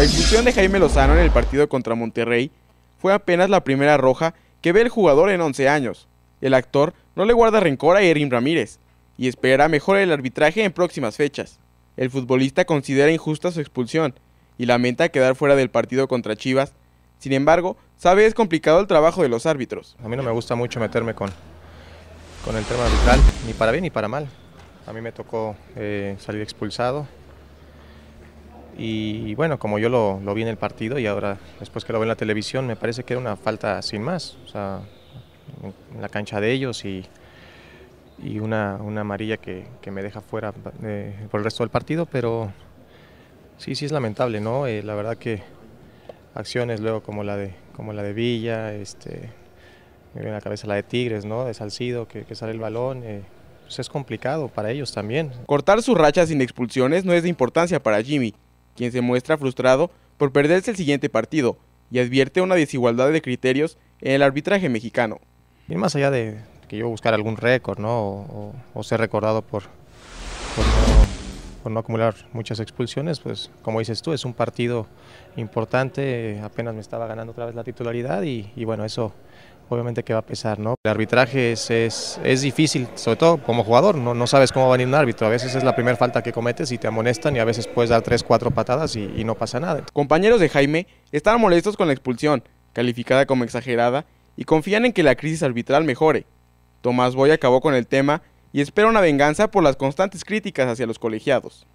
La expulsión de Jaime Lozano en el partido contra Monterrey fue apenas la primera roja que ve el jugador en 11 años. El actor no le guarda rencor a Erin Ramírez y espera mejor el arbitraje en próximas fechas. El futbolista considera injusta su expulsión y lamenta quedar fuera del partido contra Chivas. Sin embargo, sabe es complicado el trabajo de los árbitros. A mí no me gusta mucho meterme con, con el tema arbitral, ni para bien ni para mal. A mí me tocó eh, salir expulsado y bueno, como yo lo, vi en el partido y ahora después que lo veo en la televisión, me parece que era una falta sin más. O sea, en la cancha de ellos y, una, amarilla que, me deja fuera eh, por el resto del partido, pero sí, sí es lamentable, ¿no? Eh, la verdad que acciones luego como la de, como la de Villa, este, me viene a la cabeza la de Tigres, ¿no? De Salcido, que, sale el balón. Eh, pues es complicado para ellos también. Cortar su racha sin expulsiones no es de importancia para Jimmy, quien se muestra frustrado por perderse el siguiente partido y advierte una desigualdad de criterios en el arbitraje mexicano. Y más allá de que yo buscar algún récord, ¿no? O, ser recordado por, por no, acumular muchas expulsiones, pues como dices tú, es un partido importante, apenas me estaba ganando otra vez la titularidad y bueno, eso obviamente que va a pesar. ¿no? El arbitraje es, difícil, sobre todo como jugador, ¿no? sabes cómo va a venir un árbitro. A veces es la primera falta que cometes y te amonestan y a veces puedes dar tres, cuatro patadas y, y no pasa nada. Compañeros de Jaime están molestos con la expulsión, calificada como exagerada, y confían en que la crisis arbitral mejore. Tomás Boy acabó con el tema y espera una venganza por las constantes críticas hacia los colegiados.